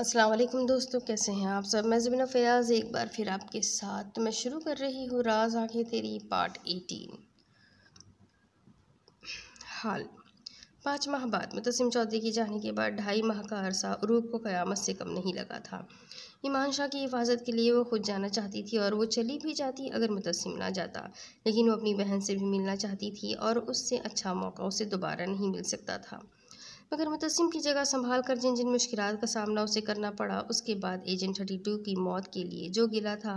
अस्सलाम वालेकुम दोस्तों कैसे हैं आप सब मैं ज़बीना फ़याज़ एक बार फिर आपके साथ तो मैं शुरू कर रही हूँ राज आँखें तेरी पार्ट एटीन हाल पाँच माह बाद मुतसिम चौधरी की जाने के बाद ढाई माह का अरसा रूप को क़यामत से कम नहीं लगा था ईमान शाह की हिफाजत के लिए वो खुद जाना चाहती थी और वो चली भी जाती अगर मुतसिम ना जाता लेकिन वो अपनी बहन से भी मिलना चाहती थी और उससे अच्छा मौका उसे दोबारा नहीं मिल सकता था मगर मुतसम की जगह संभाल कर जिन जिन मुश्किल का सामना उसे करना पड़ा उसके बाद एजेंट थर्टी टू की मौत के लिए जो गिला था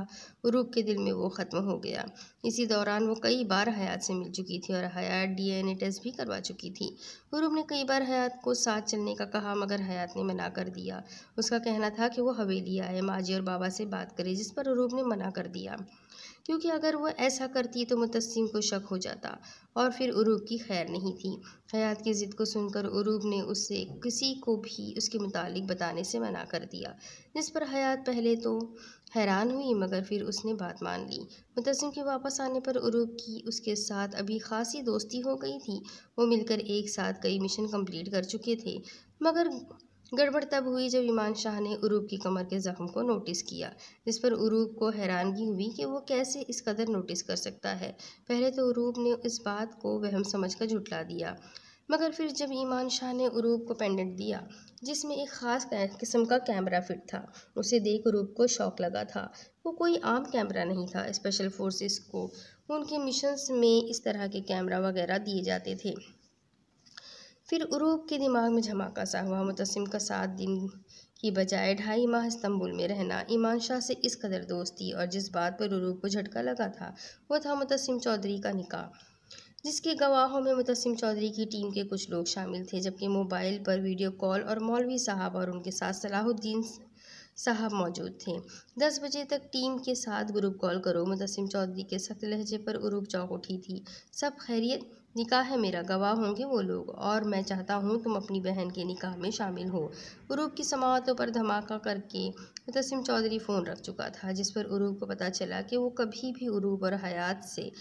रूप के दिल में वो ख़त्म हो गया इसी दौरान वो कई बार हयात से मिल चुकी थी और हयात डीएनए टेस्ट भी करवा चुकी थी रूप ने कई बार हयात को साथ चलने का कहा मगर हयात ने मना कर दिया उसका कहना था कि वो हवेली आए माजी और बाबा से बात करे जिस पर रूप ने मना कर दिया क्योंकि अगर वह ऐसा करती तो मुतस्म को शक हो जाता और फिर उरूब की खैर नहीं थी हयात की ज़िद को सुनकर उरूब ने उससे किसी को भी उसके मुतालिक बताने से मना कर दिया जिस पर हयात पहले तो हैरान हुई मगर फिर उसने बात मान ली मुतसम के वापस आने पर उरूब की उसके साथ अभी खासी दोस्ती हो गई थी वो मिलकर एक साथ कई मिशन कम्प्लीट कर चुके थे मगर गड़बड़ तब हुई जब ईमान शाह ने उरूब की कमर के ज़ख्म को नोटिस किया जिस पर उरूब को हैरानगी हुई कि वो कैसे इस कदर नोटिस कर सकता है पहले तो उरूब ने इस बात को वहम समझ कर झुटला दिया मगर फिर जब ईमान शाह ने उरूब को पेंडेंट दिया जिसमें एक ख़ास किस्म का कैमरा फिट था उसे देख रूप को शौक लगा था वो कोई आम कैमरा नहीं था स्पेशल फोर्सेस को उनके मिशंस में इस तरह के कैमरा वगैरह दिए जाते थे फिर उरूब के दिमाग में झमाका सा हुआ मुतसिम का सात दिन की बजाय ढाई माह इस्तंबुल में रहना ईमान शाह से इस कदर दोस्ती और जिस बात पर उरूब को झटका लगा था वो था मुतसिम चौधरी का निकाह जिसके गवाहों में मुतसिम चौधरी की टीम के कुछ लोग शामिल थे जबकि मोबाइल पर वीडियो कॉल और मौलवी साहब और उनके साथ सलाहुद्दीन साहब मौजूद थे दस बजे तक टीम के साथ ग्रुप कॉल करो मुतसिम चौधरी के सख्त लहजे पर उरूब चौक उठी थी सब खैरियत निकाह है मेरा गवाह होंगे वो लोग और मैं चाहता हूँ तुम अपनी बहन के निकाह में शामिल हो उरूब की समातों पर धमाका करके मुतसिम चौधरी फ़ोन रख चुका था जिस पर उरूब को पता चला कि वो कभी भी उरूब और हयात से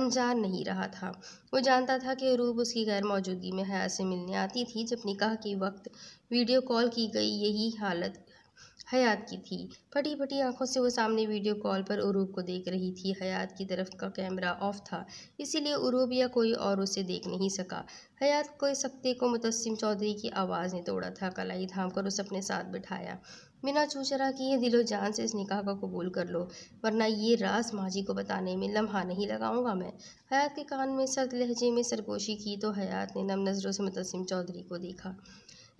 अनजान नहीं रहा था वो जानता था कि उरूब उसकी गैर मौजूदगी में हयात से मिलने आती थी जब निकाह के वक्त वीडियो कॉल की गई यही हालत हयात की थी फटी फटी आंखों से वो सामने वीडियो कॉल पर उरूब को देख रही थी हयात की तरफ का कैमरा ऑफ था इसीलिए उरूब या कोई और उसे देख नहीं सका हयात को इस सख्ते को मुतस्म चौधरी की आवाज़ ने तोड़ा था कलाई थाम कर उसे अपने साथ बिठाया बिना चूचरा किए दिलो जान से इस निकाह का कबूल कर लो वरना ये रास माजी को बताने में लम्हा नहीं लगाऊंगा मैं हयात के कान में सर्द लहजे में सरगोशी की तो हयात ने नम नज़रों से मुतसिम चौधरी को देखा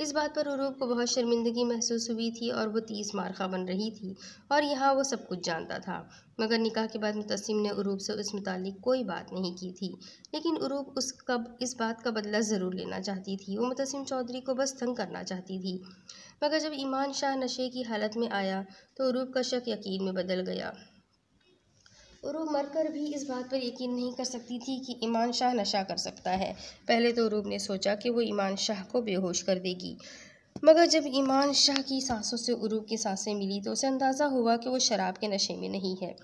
इस बात पर उरूप को बहुत शर्मिंदगी महसूस हुई थी और वो तीस मारखा बन रही थी और यहाँ वो सब कुछ जानता था मगर निकाह के बाद मुतसिम ने उरूप से उस मुतल कोई बात नहीं की थी लेकिन रूप उस कब इस बात का बदला ज़रूर लेना चाहती थी वो मुतसिम चौधरी को बस तंग करना चाहती थी मगर जब ईमान शाह नशे की हालत में आया तो रूप का शक यकीन में बदल गया रूब मरकर भी इस बात पर यकीन नहीं कर सकती थी कि ईमान शाह नशा कर सकता है पहले तो रूब ने सोचा कि वो ईमान शाह को बेहोश कर देगी मगर जब ईमान शाह की सांसों से उरूब की सांसें मिली तो उसे अंदाज़ा हुआ कि वो शराब के नशे में नहीं है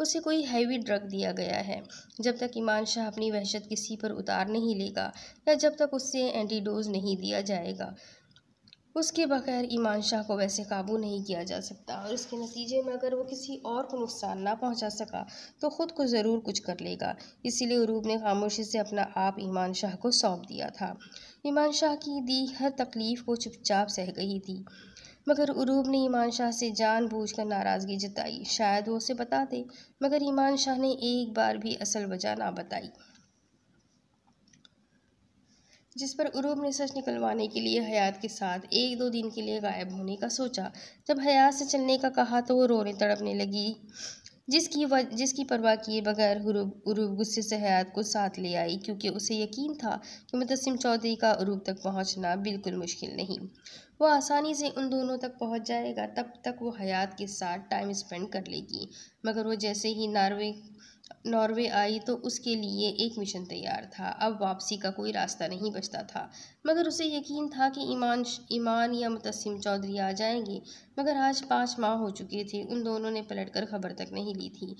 उसे कोई हैवी ड्रग दिया गया है जब तक ईमान शाह अपनी वहशत किसी पर उतार नहीं लेगा या जब तक उससे एंटीडोज नहीं दिया जाएगा उसके बगैर ईमान शाह को वैसे काबू नहीं किया जा सकता और इसके नतीजे में अगर वो किसी और को नुकसान ना पहुंचा सका तो ख़ुद को ज़रूर कुछ कर लेगा इसीलिए रूब ने खामोशी से अपना आप ईमान शाह को सौंप दिया था ईमान शाह की दी हर तकलीफ़ को चुपचाप सह गई थी मगर रूब ने ईमान शाह से जानबूझकर नाराज़गी जताई शायद वो उसे बता दे मगर ईमान शाह ने एक बार भी असल वजह ना बताई जिस पर उरूब ने सच निकलवाने के लिए हयात के साथ एक दो दिन के लिए गायब होने का सोचा जब हयात से चलने का कहा तो वो रोने तड़पने लगी जिसकी व जिसकी परवाह किए बगैर हरूब उरूब गुस्से से हयात को साथ ले आई क्योंकि उसे यकीन था कि मुदसम चौधरी का उरूब तक पहुंचना बिल्कुल मुश्किल नहीं वो आसानी से उन दोनों तक पहुंच जाएगा तब तक वो हयात के साथ टाइम स्पेंड कर लेगी मगर वो जैसे ही नार्वे नॉर्वे आई तो उसके लिए एक मिशन तैयार था अब वापसी का कोई रास्ता नहीं बचता था मगर उसे यकीन था कि ईमान ईमान या मुतसिम चौधरी आ जाएंगे मगर आज पाँच माह हो चुके थे उन दोनों ने पलटकर खबर तक नहीं ली थी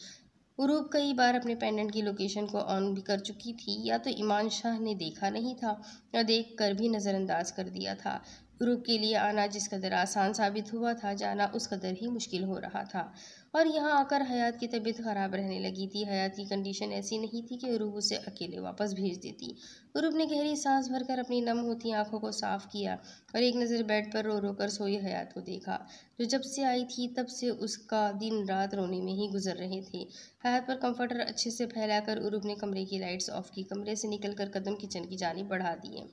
उरूप कई बार अपने पेंडेंट की लोकेशन को ऑन भी कर चुकी थी या तो ईमान शाह ने देखा नहीं था या देख कर भी नज़रअंदाज कर दिया था उरूप के लिए आना जिस कदर आसान साबित हुआ था जाना उस कदर ही मुश्किल हो रहा था और यहाँ आकर हयात की तबीयत ख़राब रहने लगी थी हयात की कंडीशन ऐसी नहीं थी कि रूब उसे अकेले वापस भेज देती रूब ने गहरी सांस भरकर अपनी नम होती आंखों को साफ किया और एक नज़र बेड पर रो रो कर सोई हयात को देखा जो जब से आई थी तब से उसका दिन रात रोने में ही गुजर रहे थे हयात पर कंफर्टर अच्छे से फैलाकर कर ने कमरे की लाइट्स ऑफ की कमरे से निकल कदम किचन की जानी बढ़ा दिए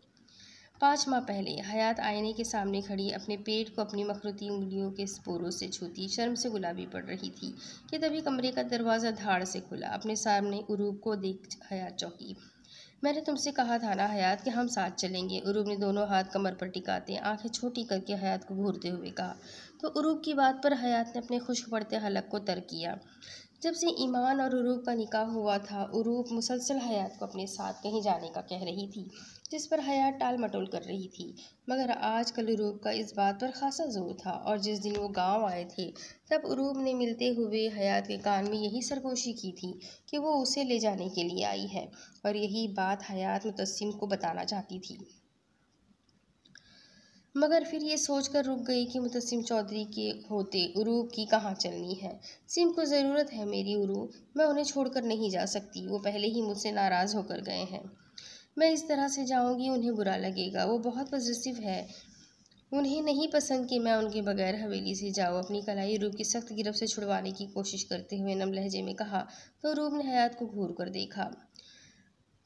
पाँच माह पहले हयात आईने के सामने खड़ी अपने पेट को अपनी मखरूती उंगलियों के स्पोरों से छूती शर्म से गुलाबी पड़ रही थी कि तभी कमरे का दरवाज़ा धाड़ से खुला अपने सामने उरूब को देख हयात चौकी मैंने तुमसे कहा था ना हयात कि हम साथ चलेंगे उरूब ने दोनों हाथ कमर पर टिकाते आंखें छोटी करके हयात को घूरते हुए कहा तो उरूब की बात पर हयात ने अपने खुश पड़ते हलक को तर किया जब से ईमान और उरूब का निकाह हुआ था उरूब मुसलसल हयात को अपने साथ कहीं जाने का कह रही थी जिस पर हया टाल मटोल कर रही थी मगर आज कल रूप का इस बात पर खासा जोर था और जिस दिन वो गांव आए थे तब रूप ने मिलते हुए हयात के कान में यही सरगोशी की थी कि वो उसे ले जाने के लिए आई है और यही बात हयात मुतसिम को बताना चाहती थी मगर फिर ये सोचकर रुक गई कि मुतसिम चौधरी के होते उरूब की कहाँ चलनी है सिम को ज़रूरत है मेरी उरूब मैं उन्हें छोड़कर नहीं जा सकती वो पहले ही मुझसे नाराज़ होकर गए हैं मैं इस तरह से जाऊंगी उन्हें बुरा लगेगा वो बहुत पॉजिटिव है उन्हें नहीं पसंद कि मैं उनके बगैर हवेली से जाऊँ अपनी कलाई रूप की सख्त गिरफ्त से छुड़वाने की कोशिश करते हुए नम लहजे में कहा तो रूप ने हयात को घूर कर देखा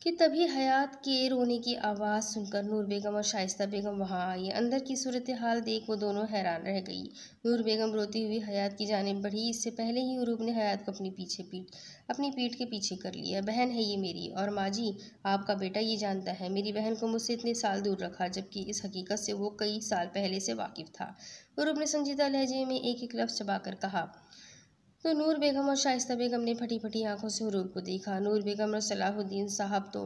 कि तभी हयात के रोने की आवाज़ सुनकर नूर बेगम और शाइस्ता बेगम वहाँ आई अंदर की सूरत हाल देख वो दोनों हैरान रह गई नूर बेगम रोती हुई हयात की जानब बढ़ी इससे पहले ही उरूब ने हयात को अपनी पीछे पीठ अपनी पीठ के पीछे कर लिया बहन है ये मेरी और माँ जी आपका बेटा ये जानता है मेरी बहन को मुझसे इतने साल दूर रखा जबकि इस हकीकत से वो कई साल पहले से वाकिफ़ था उरूब ने संजीदा लहजे में एक एक लफ्ज़ चबा कर कहा तो नूर बेगम और शाइस्ता बेगम ने फटी फटी आंखों से उरूक को देखा नूर बेगम और सलाहुद्दीन साहब तो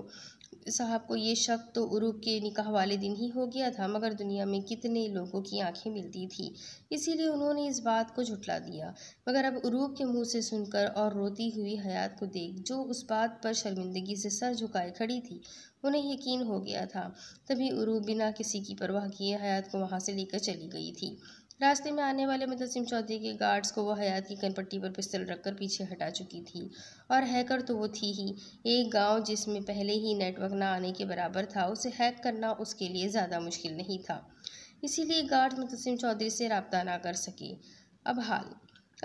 साहब को ये शक तो उरूक के निकाह वाले दिन ही हो गया था मगर दुनिया में कितने लोगों की आंखें मिलती थी इसीलिए उन्होंने इस बात को झुटला दिया मगर अब उरूक के मुंह से सुनकर और रोती हुई हयात को देख जो उस बात पर शर्मिंदगी से सर झुकाए खड़ी थी उन्हें यकीन हो गया था तभी उरूक बिना किसी की परवाह किए हयात को वहाँ से लेकर चली गई थी रास्ते में आने वाले मुतसिम चौधरी के गार्ड्स को वो हयात की कनपट्टी पर पिस्तल रखकर पीछे हटा चुकी थी और हैकर तो वो थी ही एक गांव जिसमें पहले ही नेटवर्क ना आने के बराबर था उसे हैक करना उसके लिए ज़्यादा मुश्किल नहीं था इसीलिए गार्ड मुतसिम चौधरी से रबता ना कर सके अब हाल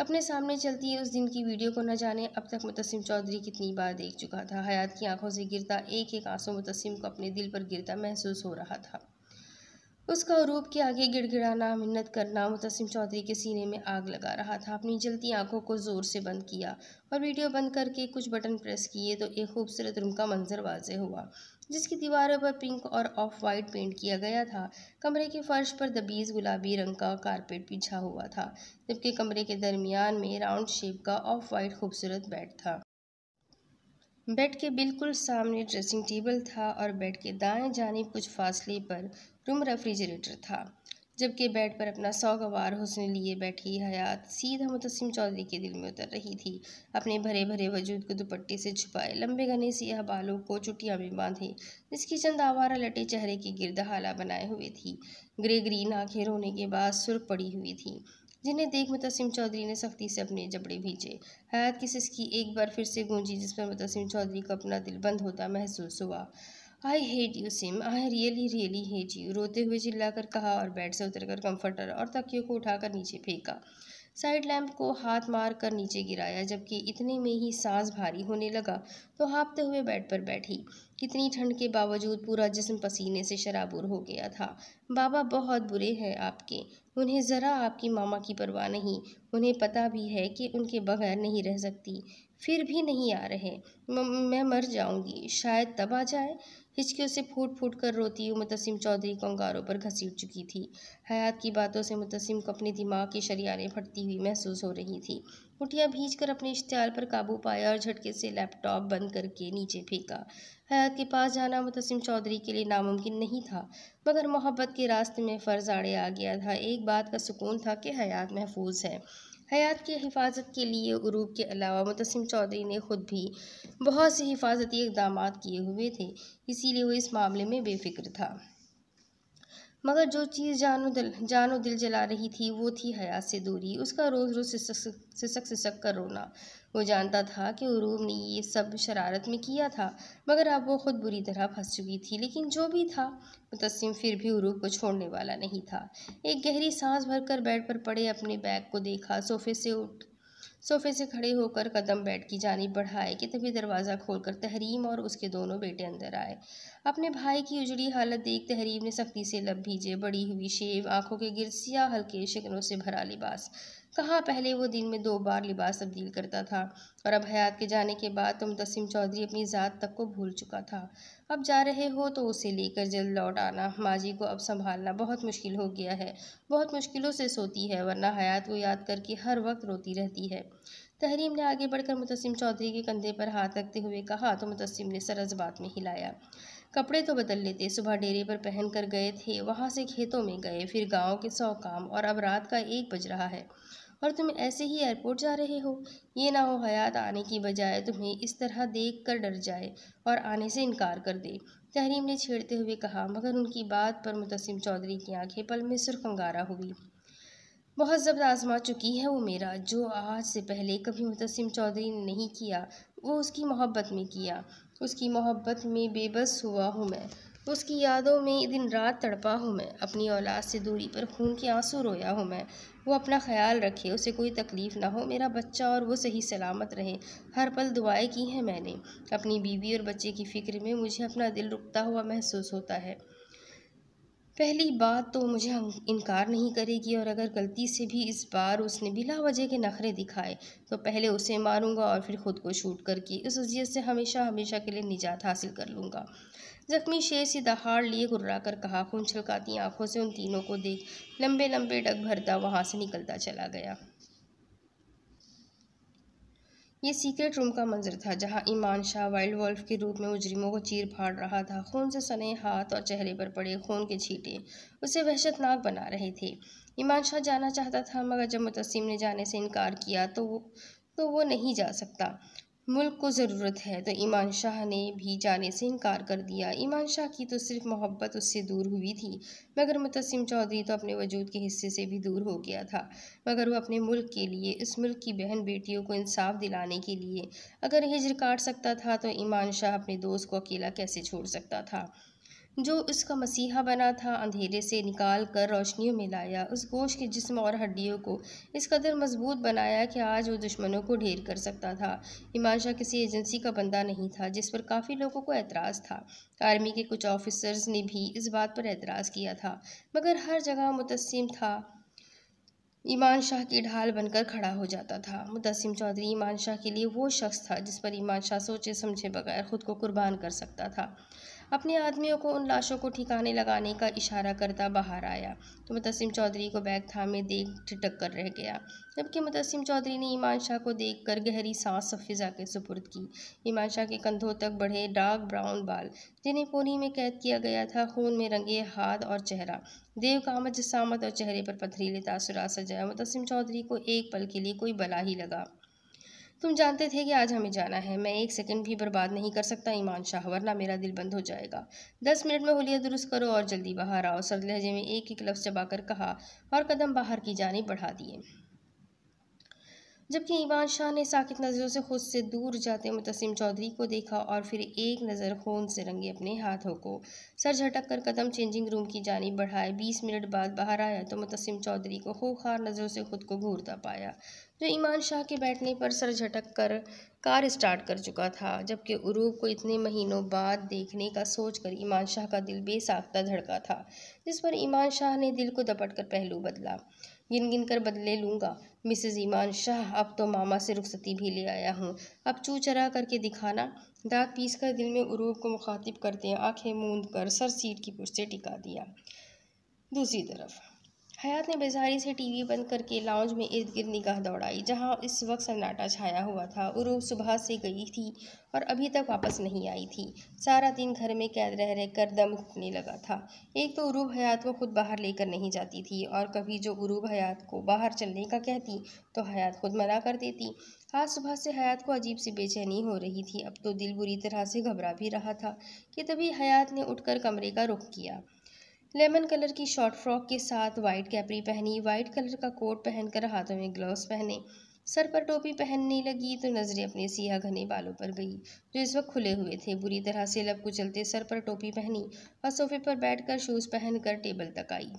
अपने सामने चलती है उस दिन की वीडियो को न जाने अब तक मुतसिम चौधरी कितनी बार देख चुका था हयात की आंखों से गिरता एक एक आंसू मुतसिम को अपने दिल पर गिरता महसूस हो रहा था उसका रूप के आगे गिड़गिड़ाना मिन्नत करना मुतसिम चौधरी के सीने में आग लगा रहा था अपनी जलती आंखों को ज़ोर से बंद किया और वीडियो बंद करके कुछ बटन प्रेस किए तो एक खूबसूरत रूम का मंजर वाजे हुआ जिसकी दीवारों पर पिंक और ऑफ वाइट पेंट किया गया था कमरे के फर्श पर दबीज़ गुलाबी रंग का कारपेट बिछा हुआ था जबकि कमरे के दरमियान में राउंड शेप का ऑफ वाइट खूबसूरत बेड था बेड के बिल्कुल सामने ड्रेसिंग टेबल था और बेड के दाएं जाने कुछ फासले पर रूम रेफ्रिजरेटर था जबकि बेड पर अपना सौगवार हुसन लिए बैठी हयात सीधा मुतसिम चौधरी के दिल में उतर रही थी अपने भरे भरे वजूद को दुपट्टे से छुपाए लंबे घने सियाह बालों को चुटियाँ भी बांधे जिसकी चंद आवारा लटे चेहरे की गिरद हाला बनाए हुए थी ग्रे ग्रीन आँखें रोने के बाद सुर पड़ी हुई थी जिन्हें देख मुतसिम चौधरी ने सख्ती से अपने जबड़े भेजे हयात की सिस्की एक बार फिर से गूंजी जिस पर मुतसिम चौधरी को अपना दिल बंद होता महसूस हुआ आई हेट यू सिम I really really hate you रोते हुए चिल्लाकर कहा और बेड से उतरकर कंफर्टर और तकियों को उठाकर नीचे फेंका साइड लैंप को हाथ मार कर नीचे गिराया जबकि इतने में ही सांस भारी होने लगा तो हाँपते हुए बेड पर बैठी कितनी ठंड के बावजूद पूरा जिसम पसीने से शराबुर हो गया था बाबा बहुत बुरे हैं आपके उन्हें ज़रा आपकी मामा की परवाह नहीं उन्हें पता भी है कि उनके बगैर नहीं रह सकती फिर भी नहीं आ रहे म, मैं मर जाऊंगी शायद तब आ जाए हिचके उसे फूट फूट कर रोती हुई मुतसिम चौधरी को अंगारों पर घसीट चुकी थी हयात की बातों से मुतसिम को अपने दिमाग की शरियारें फटती हुई महसूस हो रही थी मुठियाँ भींच कर अपने इश्तियाल पर काबू पाया और झटके से लैपटॉप बंद करके नीचे फेंका हयात के पास जाना मुतसिम चौधरी के लिए नामुमकिन नहीं था मगर मोहब्बत के रास्ते में फ़र्ज आड़े आ गया था एक बात का सुकून था कि हयात महफूज है हयात की हिफाजत के लिए ग्रुप के अलावा मुतसम चौधरी ने खुद भी बहुत से हिफाजती इकदाम किए हुए थे इसीलिए वो इस मामले में बेफिक्र था मगर जो चीज़ जानो दिल जानो दिल जला रही थी वो थी हयात से दूरी उसका रोज़ रोज़ सिसक सिसक सिसक कर रोना वो जानता था कि उरूम ने ये सब शरारत में किया था मगर अब वो ख़ुद बुरी तरह फंस चुकी थी लेकिन जो भी था मुतसम फिर भी रूब को छोड़ने वाला नहीं था एक गहरी सांस भरकर बेड पर पड़े अपने बैग को देखा सोफे से उठ सोफे से खड़े होकर कदम बेड की जानी बढ़ाए कि तभी दरवाज़ा खोलकर तहरीम और उसके दोनों बेटे अंदर आए अपने भाई की उजड़ी हालत देख तहरीम ने सख्ती से लब भीजे बड़ी हुई शेव आंखों के गिर सिया हल्के शिकनों से भरा लिबास कहाँ पहले वो दिन में दो बार लिबास तब्दील करता था और अब हयात के जाने के बाद तो मुतसिम चौधरी अपनी ज़ात तक को भूल चुका था अब जा रहे हो तो उसे लेकर जल्द लौट आना माजी को अब संभालना बहुत मुश्किल हो गया है बहुत मुश्किलों से सोती है वरना हयात को याद करके हर वक्त रोती रहती है तहरीम ने आगे बढ़कर मुतसिम चौधरी के कंधे पर हाथ रखते हुए कहा तो मुतसिम ने सरज बात में हिलाया कपड़े तो बदल लेते सुबह डेरे पर पहन कर गए थे वहाँ से खेतों में गए फिर गांव के सौ काम और अब रात का एक बज रहा है और तुम ऐसे ही एयरपोर्ट जा रहे हो ये ना हो हयात आने की बजाय तुम्हें इस तरह देख कर डर जाए और आने से इनकार कर दे तहरीम ने छेड़ते हुए कहा मगर उनकी बात पर मुतसिम चौधरी की आंखें पल में सुरखंगारा हुई बहुत जब्त आजमा चुकी है वो मेरा जो आज से पहले कभी मुतसिम चौधरी ने नहीं किया वो उसकी मोहब्बत में किया उसकी मोहब्बत में बेबस हुआ हूँ मैं उसकी यादों में दिन रात तड़पा हूँ मैं अपनी औलाद से दूरी पर खून के आंसू रोया हूँ मैं वो अपना ख्याल रखे उसे कोई तकलीफ़ ना हो मेरा बच्चा और वो सही सलामत रहे हर पल दुआएं की हैं मैंने अपनी बीवी और बच्चे की फ़िक्र में मुझे अपना दिल रुकता हुआ महसूस होता है पहली बात तो मुझे इनकार नहीं करेगी और अगर गलती से भी इस बार उसने बिला वजह के नखरे दिखाए तो पहले उसे मारूंगा और फिर खुद को शूट करके इस अजियत से हमेशा हमेशा के लिए निजात हासिल कर लूँगा जख्मी शेर सी दहाड़ लिए गुर्रा कर कहा खून छलकाती आंखों से उन तीनों को देख लंबे लंबे डग भरता वहाँ से निकलता चला गया ये सीक्रेट रूम का मंजर था जहाँ ईमान शाह वाइल्ड वॉल्फ के रूप में मुजरिमों को चीर फाड़ रहा था खून से सने हाथ और चेहरे पर पड़े खून के छीटे उसे वहशतनाक बना रहे थे ईमान शाह जाना चाहता था मगर जब मुतसिम ने जाने से इनकार किया तो वो तो वो नहीं जा सकता मुल्क को ज़रूरत है तो ईमान शाह ने भी जाने से इनकार कर दिया ईमान शाह की तो सिर्फ मोहब्बत उससे दूर हुई थी मगर मुतसिम चौधरी तो अपने वजूद के हिस्से से भी दूर हो गया था मगर वो अपने मुल्क के लिए इस मुल्क की बहन बेटियों को इंसाफ दिलाने के लिए अगर हिजर काट सकता था तो ईमान शाह अपने दोस्त को अकेला कैसे छोड़ सकता था जो उसका मसीहा बना था अंधेरे से निकाल कर रोशनियों में लाया उस गोश के जिस्म और हड्डियों को इस कदर मजबूत बनाया कि आज वो दुश्मनों को ढेर कर सकता था इमाम शाह किसी एजेंसी का बंदा नहीं था जिस पर काफ़ी लोगों को एतराज़ था आर्मी के कुछ ऑफिसर्स ने भी इस बात पर एतराज़ किया था मगर हर जगह मुतसम था ईमान शाह की ढाल बनकर खड़ा हो जाता था मुदसिम चौधरी ईमान शाह के लिए वो शख्स था जिस पर ईमान शाह सोचे समझे बगैर ख़ुद को कुर्बान कर सकता था अपने आदमियों को उन लाशों को ठिकाने लगाने का इशारा करता बाहर आया तो मुतसिम चौधरी को बैग थामे देख ठिटक कर रह गया जबकि मुतसिम चौधरी ने ईमान शाह को देख कर गहरी सांस सफ़िज़ा के सुपुर्द की ईमान शाह के कंधों तक बढ़े डार्क ब्राउन बाल जिन्हें पोनी में कैद किया गया था खून में रंगे हाथ और चेहरा देव कामत जिसामत और चेहरे पर पथरीले तासुरा सजाया मुतसिम चौधरी को एक पल के लिए कोई बला ही लगा तुम जानते थे कि आज हमें जाना है मैं एक सेकंड भी बर्बाद नहीं कर सकता ईमान शाह वरना मेरा दिल बंद हो जाएगा दस मिनट में होलिया दुरुस्त करो और जल्दी बाहर आओ सर लहजे में एक एक लफ्ज़ चबाकर कहा और कदम बाहर की जाने बढ़ा दिए जबकि ईमान शाह ने साकित नज़रों से खुद से दूर जाते मुतसिम चौधरी को देखा और फिर एक नज़र खून से रंगे अपने हाथों को सर झटक कर कदम चेंजिंग रूम की जानी बढ़ाए बीस मिनट बाद बाहर आया तो मुतसिम चौधरी को खूखार नज़रों से खुद को घूरता पाया जो ईमान शाह के बैठने पर सर झटक कर कार स्टार्ट कर चुका था जबकि उरूब को इतने महीनों बाद देखने का सोचकर ईमान शाह का दिल बेसाख्ता धड़का था जिस पर ईमान शाह ने दिल को दपट कर पहलू बदला गिन गिन कर बदले लूँगा मिसेज ईमान शाह अब तो मामा से रुखसती भी ले आया हूँ अब चू चरा करके दिखाना दांत पीस कर दिल में उरूब को मुखातिब करते आंखें मूंद कर सर सीट की पुर से टिका दिया दूसरी तरफ हयात ने बेजारी से टीवी बंद करके लाउंज में इर्द गिर्द निगाह दौड़ाई जहां इस वक्त सन्नाटा छाया हुआ था उर्व सुबह से गई थी और अभी तक वापस नहीं आई थी सारा दिन घर में कैद रह रह कर दम घुटने लगा था एक तो उरूब हयात को खुद बाहर लेकर नहीं जाती थी और कभी जो उरूब हयात को बाहर चलने का कहती तो हयात खुद मना कर देती आज सुबह से हयात को अजीब सी बेचैनी हो रही थी अब तो दिल बुरी तरह से घबरा भी रहा था कि तभी हयात ने उठकर कमरे का रुख किया लेमन कलर की शॉर्ट फ्रॉक के साथ वाइट कैपरी पहनी वाइट कलर का कोट पहनकर हाथों में ग्लव्स पहने सर पर टोपी पहनने लगी तो नज़रें अपने सियाह घने बालों पर गई जो इस वक्त खुले हुए थे बुरी तरह से लब कुचलते सर पर टोपी पहनी और सोफे पर बैठकर शूज़ पहनकर टेबल तक आई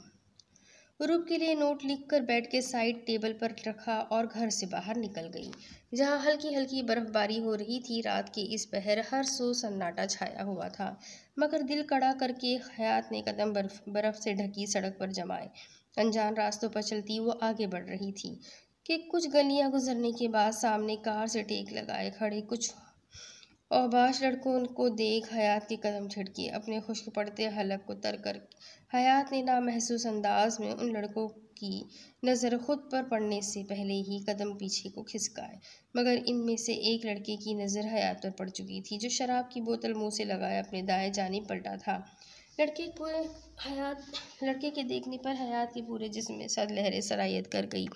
रूप के लिए नोट लिखकर बेड के साइड टेबल पर रखा और घर से बाहर निकल गई जहां हल्की हल्की बर्फबारी हो रही थी रात के इस पहर हर सो सन्नाटा छाया हुआ था मगर दिल कड़ा करके हयात ने कदम बर्फ बर्फ़ से ढकी सड़क पर जमाए अनजान रास्तों पर चलती वो आगे बढ़ रही थी कि कुछ गलियां गुजरने के बाद सामने कार से टेक लगाए खड़े कुछ औबाश लड़कों को देख हयात के कदम छिड़के अपने खुश्क पड़ते हलक को तर कर हयात ने नामहसूस अंदाज में उन लड़कों की नज़र खुद पर पड़ने से पहले ही कदम पीछे को खिसकाए मगर इनमें से एक लड़के की नज़र हयात पर पड़ चुकी थी जो शराब की बोतल मुंह से लगाए अपने दाएं जाने पलटा था लड़के को हयात लड़के के देखने पर हयात के पूरे जिसम में सद लहरें सराहियत कर गई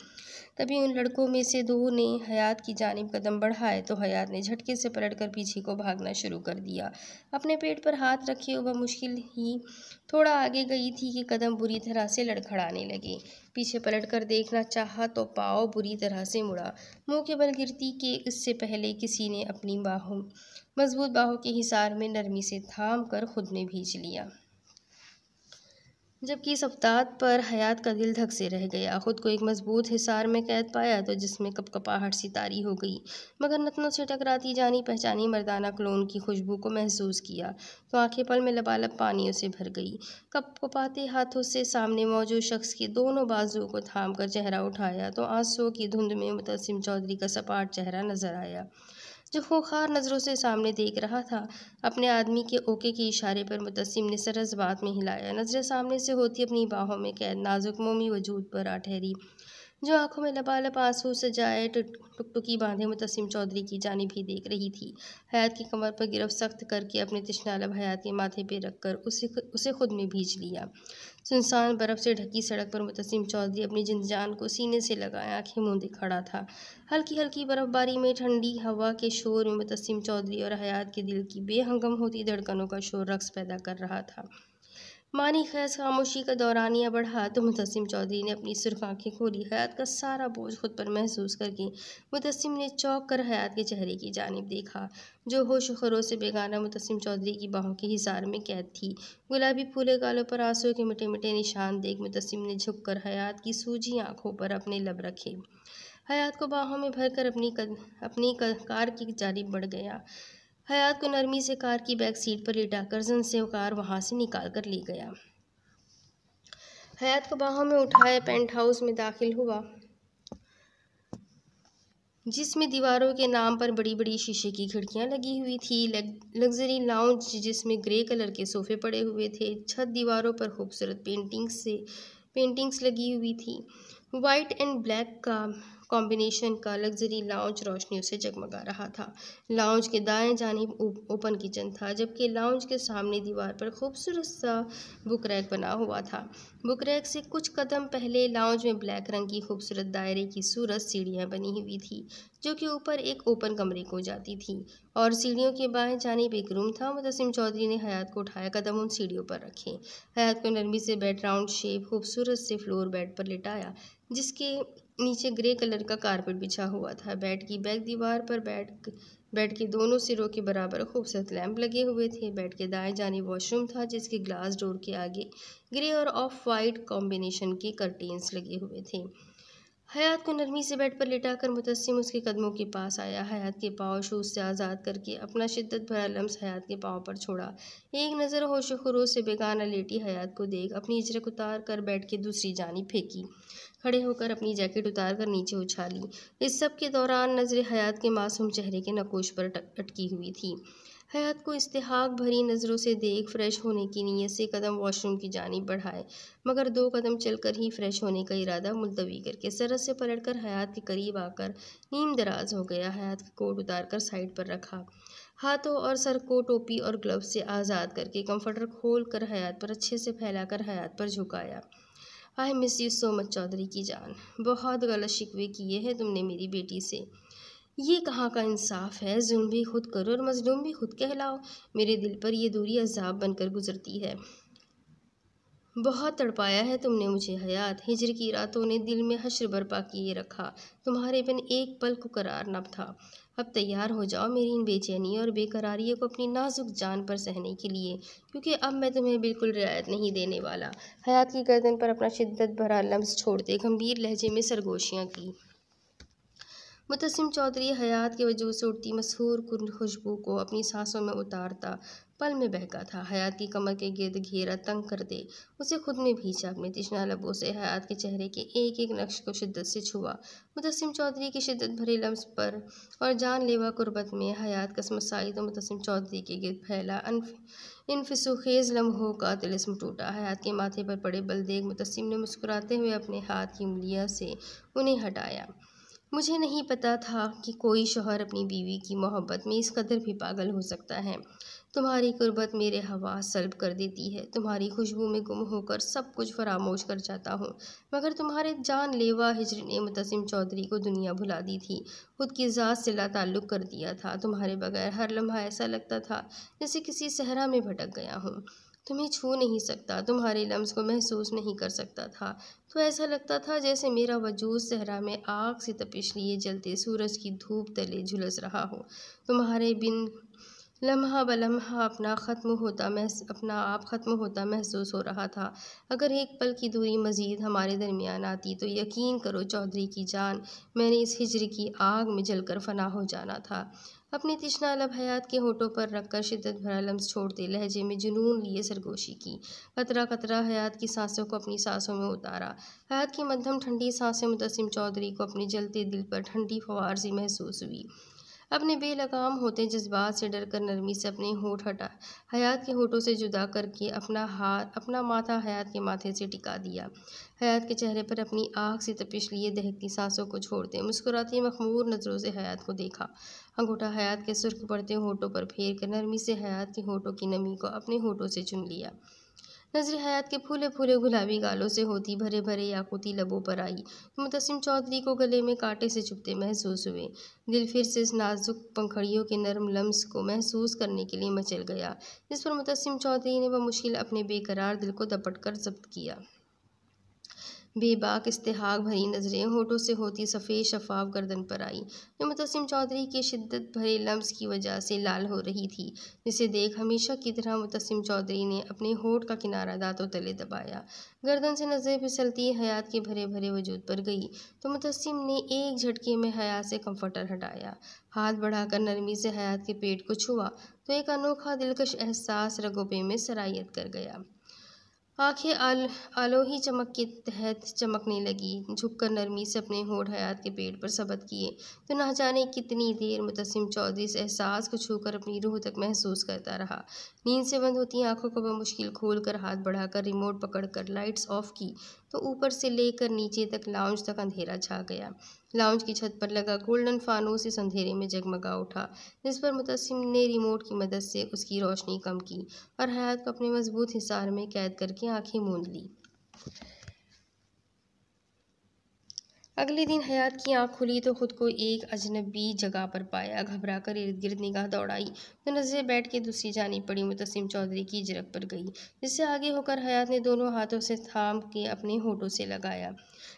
तभी उन लड़कों में से दो ने हयात की जानब कदम बढ़ाए तो हयात ने झटके से पलट कर पीछे को भागना शुरू कर दिया अपने पेट पर हाथ रखे वह मुश्किल ही थोड़ा आगे गई थी कि कदम बुरी तरह से लड़खड़ाने लगे पीछे पलट कर देखना चाहा तो पाओ बुरी तरह से मुड़ा मुंह के बल गिरती के इससे पहले किसी ने अपनी बाहों मजबूत बाहों के हिसार में नरमी से थाम कर खुद में भींच लिया जबकि इस अवतात पर हयात का दिल धक से रह गया खुद को एक मजबूत हिसार में कैद पाया तो जिसमें कपकपाहट सी तारी हो गई मगर नतनों से टकराती जानी पहचानी मर्दाना क्लोन की खुशबू को महसूस किया तो आंखें पल में लबालब पानियों से भर गई कपकपाते हाथों से सामने मौजूद शख्स के दोनों बाजुओं को थाम कर चेहरा उठाया तो आंसुओं की धुंध में मुतसिम चौधरी का सपाट चेहरा नजर आया जो खूंखार नज़रों से सामने देख रहा था अपने आदमी के ओके के इशारे पर मुतसिम ने सरस बात में हिलाया नज़रें सामने से होती अपनी बाहों में कैद नाजुक मोमी वजूद पर आ ठहरी जो आंखों में लबालब आंसू से जाए टुकटुकी बांधे मुतसिम चौधरी की जानी भी देख रही थी हयात की कमर पर गिरफ सख्त करके अपने तश्नालब हयात के माथे पर रखकर उसे उसे खुद में भीज लिया सुनसान बर्फ़ से ढकी सड़क पर मुतसिम चौधरी अपनी जिंदजान को सीने से लगाए आँखें मूंदे खड़ा था हल्की हल्की बर्फ़बारी में ठंडी हवा के शोर में मुतसिम चौधरी और हयात के दिल की बेहंगम होती धड़कनों का शोर रक्स पैदा कर रहा था मानी खैस खामोशी का दौरानिया बढ़ा तो मुतसिम चौधरी ने अपनी सुर्ख आँखें खोली हयात का सारा बोझ खुद पर महसूस करके मुतसिम ने चौंक कर हयात के चेहरे की जानब देखा जो होश खरों से बेगाना मुतसिम चौधरी की बाहों के हिसार में कैद थी गुलाबी फूले गालों पर आंसू के मिटे मिटे निशान देख मुतसिम ने झुक कर हयात की सूझी आँखों पर अपने लब रखे हयात को बाहों में भर कर अपनी कद, अपनी कार की जारी बढ़ गया हयात को नरमी से कार की बैक सीट पर लिटाकर जन से कार वहाँ से निकाल कर ले गया हयात को बाहों में उठाए पेंट हाउस में दाखिल हुआ जिसमें दीवारों के नाम पर बड़ी बड़ी शीशे की खिड़कियां लगी हुई थी लग्जरी लाउंज जिसमें ग्रे कलर के सोफे पड़े हुए थे छत दीवारों पर खूबसूरत पेंटिंग्स से पेंटिंग्स लगी हुई थी वाइट एंड ब्लैक का कॉम्बिनेशन का लग्जरी लाउंज रोशनियों से जगमगा रहा था लाउंज के दाएं जानी ओपन किचन था जबकि लाउंज के सामने दीवार पर खूबसूरत सा बुक रैक बना हुआ था बुक रैक से कुछ कदम पहले लाउंज में ब्लैक रंग की खूबसूरत दायरे की सूरत सीढ़ियाँ बनी हुई थी जो कि ऊपर एक ओपन कमरे को जाती थी और सीढ़ियों के बाएं जानब एक रूम था मुतसिम चौधरी ने हयात को उठाया कदम उन सीढ़ियों पर रखे हयात को नरमी से बेड राउंड शेप खूबसूरत से फ्लोर बेड पर लिटाया जिसके नीचे ग्रे कलर का कारपेट बिछा हुआ था बेड की बैक दीवार पर बेड बेड के दोनों सिरों के बराबर खूबसूरत लैंप लगे हुए थे बेड के दाएं जाने वॉशरूम था जिसके ग्लास डोर के आगे ग्रे और ऑफ वाइट कॉम्बिनेशन के कर्टेंस लगे हुए थे हयात को नरमी से बेड पर लेटा कर मुतसम उसके कदमों के पास आया हयात के पाँव शूज से आज़ाद करके अपना शिद्दत भरा लम्स हयात के पाँव पर छोड़ा एक नज़र होश खरोश से बेगाना लेटी हयात को देख अपनी इजरक उतार कर बेड के दूसरी जानी फेंकी खड़े होकर अपनी जैकेट उतार कर नीचे उछाली इस सब के दौरान नज़रें हयात के मासूम चेहरे के नकोश पर अटकी हुई थी हयात को इस्तेहाक भरी नज़रों से देख फ्रेश होने की नीयत से कदम वॉशरूम की जानी बढ़ाए मगर दो कदम चलकर ही फ्रेश होने का इरादा मुलतवी करके सरस से पलटकर हयात के करीब आकर नीम दराज हो गया हयात का कोट उतार कर साइड पर रखा हाथों और सर को टोपी और ग्लव्स से आज़ाद करके कंफर्टर खोल कर हयात पर अच्छे से फैलाकर हयात पर झुकाया I miss you so much Chaudhary की जान बहुत गलत शिकवे किए हैं तुमने मेरी बेटी से ये कहाँ का इंसाफ है जुम्म भी खुद करो और मजलूम भी खुद कहलाओ मेरे दिल पर यह दूरी अजाब बनकर गुजरती है बहुत तड़पाया है तुमने मुझे हयात हिजर की रातों ने दिल में हशर बर्पा किए रखा तुम्हारे बिन एक पल को करार न था अब तैयार हो जाओ मेरी इन बेचैनी और बेकरारी को अपनी नाजुक जान पर सहने के लिए क्योंकि अब मैं तुम्हें बिल्कुल रियायत नहीं देने वाला हयात की गर्दन पर अपना शिद्दत भरा लम्स छोड़ते गंभीर लहजे में सरगोशियाँ की मुतसिम चौधरी हयात के वजूद से उठती मशहूर खुशबू को अपनी सांसों में उतारता पल में बहका था हयात की कमर के गिर्द घेरा तंग कर दे उसे खुद में भींचा अपने तिशना लबों से हयात के चेहरे के एक एक नक्श को शिद्दत से छुआ मुतसिम चौधरी की शिद्दत भरे लम्स पर और जानलेवा कुर्बत में हयात का समसाई तो मुतसिम चौधरी के गिर्द फैला अनफ लम्हों का तिलस्म टूटा हयात के माथे पर पड़े बल देख ने मुस्कुराते हुए अपने हाथ की उंगलियाँ से उन्हें हटाया मुझे नहीं पता था कि कोई शोहर अपनी बीवी की मोहब्बत में इस कदर भी पागल हो सकता है तुम्हारी कुर्बत मेरे हवा सलब कर देती है तुम्हारी खुशबू में गुम होकर सब कुछ फरामोश कर जाता हूँ मगर तुम्हारे जान लेवा हिजर ने मुतसिम चौधरी को दुनिया भुला दी थी खुद की ज़ात से ला ताल्लुक़ कर दिया था तुम्हारे बगैर हर लम्हा ऐसा लगता था जैसे किसी सहरा में भटक गया हूँ तुम्हें छू नहीं सकता तुम्हारे लम्स को महसूस नहीं कर सकता था तो ऐसा लगता था जैसे मेरा वजूद सहरा में आग से तपिश लिए जलते सूरज की धूप तले झुलस रहा हो तुम्हारे बिन लम्हा ब लम्हा अपना ख़त्म होता महस अपना आप ख़त्म होता महसूस हो रहा था अगर एक पल की दूरी मज़ीद हमारे दरमियान आती तो यकीन करो चौधरी की जान मैंने इस हिजर की आग में जलकर फना हो जाना था अपनी तिश्ना अलब हयात के होठों पर रखकर शिदत भरा लम्स छोड़ते लहजे में जुनून लिए सरगोशी की कतरा कतरा हयात की सांसों को अपनी सांसों में उतारा हयात की मध्यम ठंडी सांसें मुतसिम चौधरी को अपने जलते दिल पर ठंडी फवार सी महसूस हुई अपने बेलगाम होते जज्बात से डर कर नरमी से अपने होठ हटा हयात के होठों से जुदा करके अपना हाथ अपना माथा हयात के माथे से टिका दिया हयात के चेहरे पर अपनी आँख से तपिश लिए दहकती सांसों को छोड़ते मुस्कुराती मखमूर नज़रों से हयात को देखा अंगूठा हयात के सुर्ख पड़ते होठों पर फेर कर नरमी से हयात के होठों की नमी को अपने होठों से चुन लिया नजर हयात के फूले फूले गुलाबी गालों से होती भरे भरे याकूती लबों पर आई मुतसिम चौधरी को गले में कांटे से चुपते महसूस हुए दिल फिर से इस नाजुक पंखड़ियों के नरम लम्स को महसूस करने के लिए मचल गया जिस पर मुतसिम चौधरी ने वह मुश्किल अपने बेकरार दिल को दपट कर जब्त किया बेबाक इस्तेहाक भरी नज़रें होठों से होती सफ़ेद शफाफ गर्दन पर आई जो मुतसम चौधरी के शिद्दत भरे लम्स की वजह से लाल हो रही थी जिसे देख हमेशा की तरह मुतसम चौधरी ने अपने होठ का किनारा दांतों तले दबाया गर्दन से नजरें फिसलती हयात के भरे भरे वजूद पर गई तो मुतसम ने एक झटके में हयात से कम्फर्टर हटाया हाथ बढ़ाकर नरमी से हयात के पेट को छुआ तो एक अनोखा दिलकश एहसास रगोबे में सराइत कर गया आंखें आल आलोही चमक के तहत चमकने लगी झुककर नरमी से अपने होठ हयात के पेट पर सबक किए तो ना जाने कितनी देर मुतसिम चौधरी इस एहसास को छूकर अपनी रूह तक महसूस करता रहा नींद से बंद होती आंखों को बमुश्किल खोल कर हाथ बढ़ाकर रिमोट पकड़कर लाइट्स ऑफ की तो ऊपर से लेकर नीचे तक लाउंज तक अंधेरा छा गया लाउंज की छत पर लगा गोल्डन फानूस इस अंधेरे में जगमगा उठा जिस पर मुतसिम ने रिमोट की मदद से उसकी रोशनी कम की और हयात को अपने मजबूत हिसार में कैद करके आंखें मूंद ली अगले दिन हयात की आंख खुली तो खुद को एक अजनबी जगह पर पाया घबरा कर इर्द गिर्द निगाह दौड़ाई तो नजर बैठ के दूसरी जानी पड़ी मुतसिम चौधरी की जरक पर गई जिससे आगे होकर हयात ने दोनों हाथों से थाम के अपने होठों से लगाया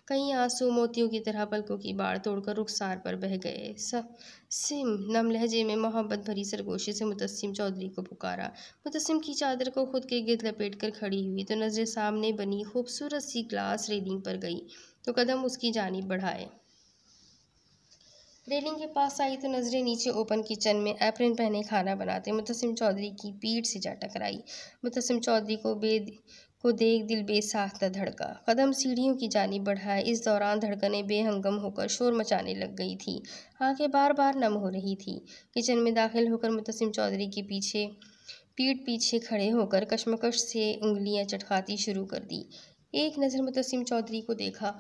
कहीं आंसू मोतियों की तरह पलकों की बाढ़ तोड़कर रुखसार पर बह गए सिम नम लहजे में मोहब्बत भरी सरगोशी से मुतसिम चौधरी को पुकारा मुतसिम की चादर को खुद के गिर्द लपेट कर खड़ी हुई तो नजरें सामने बनी खूबसूरत सी ग्लास रेलिंग पर गई तो कदम उसकी जानब बढ़ाए रेलिंग के पास आई तो नज़रें नीचे ओपन किचन में एप्रन पहने खाना बनाते मुतसम चौधरी की पीठ से जा टकराई मुतसिम चौधरी को बे को देख दिल बेसाख्ता धड़का कदम सीढ़ियों की जानी बढ़ाए इस दौरान धड़कने बेहंगम होकर शोर मचाने लग गई थी आंखें बार बार नम हो रही थी किचन में दाखिल होकर मुतसम चौधरी के पीछे पीठ पीछे खड़े होकर कशमकश से उंगलियां चटकाती शुरू कर दी एक नज़र मुतसम चौधरी को देखा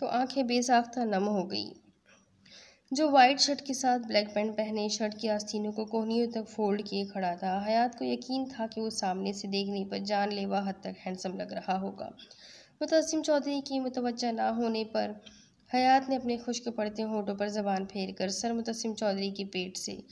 तो आंखें बेसाख्ता नम हो गई जो वाइट शर्ट के साथ ब्लैक पैंट पहने शर्ट की आस्तीनों को कोहनियों तक फोल्ड किए खड़ा था हयात को यकीन था कि वो सामने से देखने पर जानलेवा हद तक हैंडसम लग रहा होगा मुतसम चौधरी की मुतवजह ना होने पर हयात ने अपने खुश्क पड़ते होठों पर जबान फेर कर सर मुतसिम चौधरी की पेट से